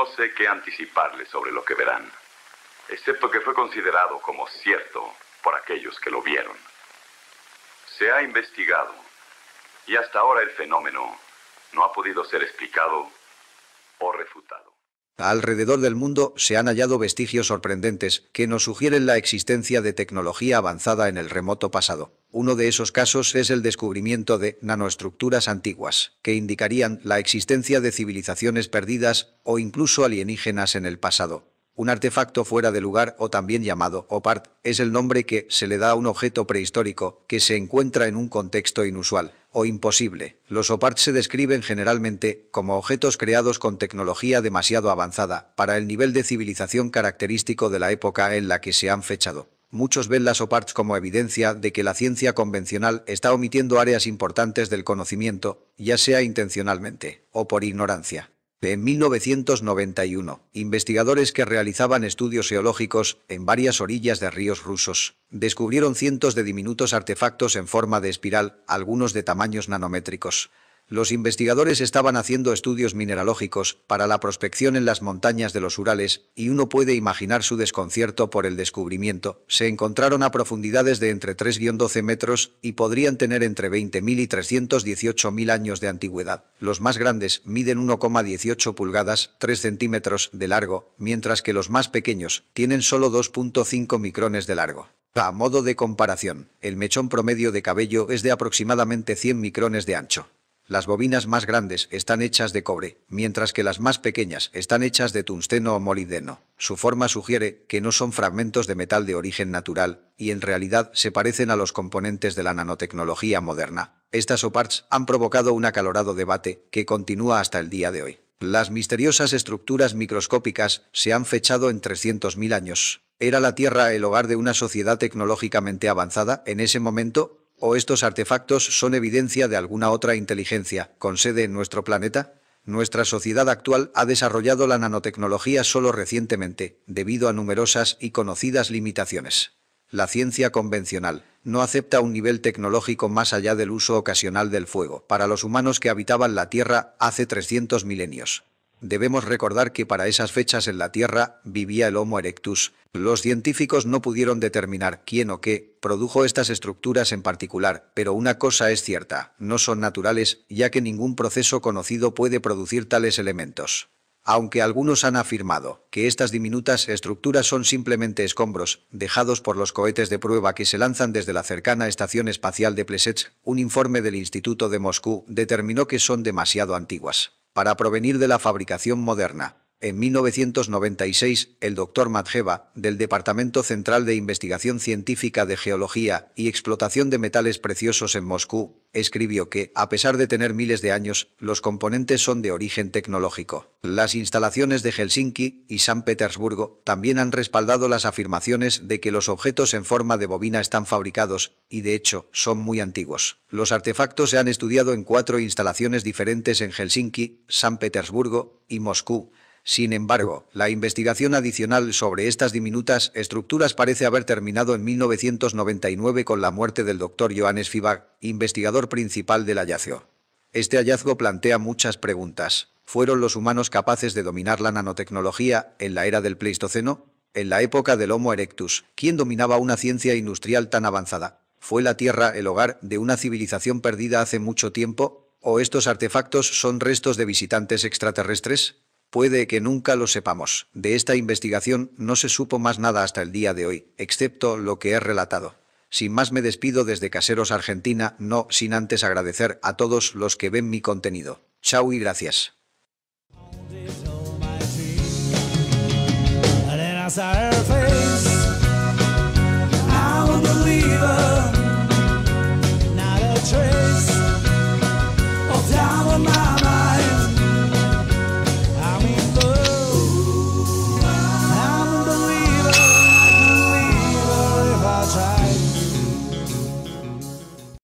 No sé qué anticiparle sobre lo que verán, excepto que fue considerado como cierto por aquellos que lo vieron. Se ha investigado y hasta ahora el fenómeno no ha podido ser explicado o refutado. Alrededor del mundo se han hallado vestigios sorprendentes que nos sugieren la existencia de tecnología avanzada en el remoto pasado. Uno de esos casos es el descubrimiento de nanoestructuras antiguas, que indicarían la existencia de civilizaciones perdidas o incluso alienígenas en el pasado un artefacto fuera de lugar o también llamado OPART, es el nombre que se le da a un objeto prehistórico que se encuentra en un contexto inusual o imposible. Los OPART se describen generalmente como objetos creados con tecnología demasiado avanzada para el nivel de civilización característico de la época en la que se han fechado. Muchos ven las OPARTs como evidencia de que la ciencia convencional está omitiendo áreas importantes del conocimiento, ya sea intencionalmente o por ignorancia. En 1991, investigadores que realizaban estudios geológicos en varias orillas de ríos rusos, descubrieron cientos de diminutos artefactos en forma de espiral, algunos de tamaños nanométricos los investigadores estaban haciendo estudios mineralógicos para la prospección en las montañas de los Urales, y uno puede imaginar su desconcierto por el descubrimiento. Se encontraron a profundidades de entre 3-12 metros y podrían tener entre 20.000 y 318.000 años de antigüedad. Los más grandes miden 1,18 pulgadas, 3 centímetros de largo, mientras que los más pequeños tienen solo 2.5 micrones de largo. A modo de comparación, el mechón promedio de cabello es de aproximadamente 100 micrones de ancho. Las bobinas más grandes están hechas de cobre, mientras que las más pequeñas están hechas de tungsteno o molideno. Su forma sugiere que no son fragmentos de metal de origen natural, y en realidad se parecen a los componentes de la nanotecnología moderna. Estas OPARTS han provocado un acalorado debate que continúa hasta el día de hoy. Las misteriosas estructuras microscópicas se han fechado en 300.000 años. ¿Era la Tierra el hogar de una sociedad tecnológicamente avanzada en ese momento? ¿O estos artefactos son evidencia de alguna otra inteligencia, con sede en nuestro planeta? Nuestra sociedad actual ha desarrollado la nanotecnología solo recientemente, debido a numerosas y conocidas limitaciones. La ciencia convencional no acepta un nivel tecnológico más allá del uso ocasional del fuego para los humanos que habitaban la Tierra hace 300 milenios. Debemos recordar que para esas fechas en la Tierra vivía el Homo erectus. Los científicos no pudieron determinar quién o qué produjo estas estructuras en particular, pero una cosa es cierta, no son naturales, ya que ningún proceso conocido puede producir tales elementos. Aunque algunos han afirmado que estas diminutas estructuras son simplemente escombros, dejados por los cohetes de prueba que se lanzan desde la cercana Estación Espacial de Plesetsk, un informe del Instituto de Moscú determinó que son demasiado antiguas para provenir de la fabricación moderna. En 1996, el doctor Matjeva, del Departamento Central de Investigación Científica de Geología y Explotación de Metales Preciosos en Moscú, escribió que, a pesar de tener miles de años, los componentes son de origen tecnológico. Las instalaciones de Helsinki y San Petersburgo también han respaldado las afirmaciones de que los objetos en forma de bobina están fabricados, y de hecho, son muy antiguos. Los artefactos se han estudiado en cuatro instalaciones diferentes en Helsinki, San Petersburgo y Moscú, sin embargo, la investigación adicional sobre estas diminutas estructuras parece haber terminado en 1999 con la muerte del doctor Johannes Fibag, investigador principal del hallazgo. Este hallazgo plantea muchas preguntas. ¿Fueron los humanos capaces de dominar la nanotecnología en la era del Pleistoceno? En la época del Homo erectus, ¿quién dominaba una ciencia industrial tan avanzada? ¿Fue la Tierra el hogar de una civilización perdida hace mucho tiempo? ¿O estos artefactos son restos de visitantes extraterrestres? Puede que nunca lo sepamos. De esta investigación no se supo más nada hasta el día de hoy, excepto lo que he relatado. Sin más me despido desde Caseros Argentina, no sin antes agradecer a todos los que ven mi contenido. Chao y gracias.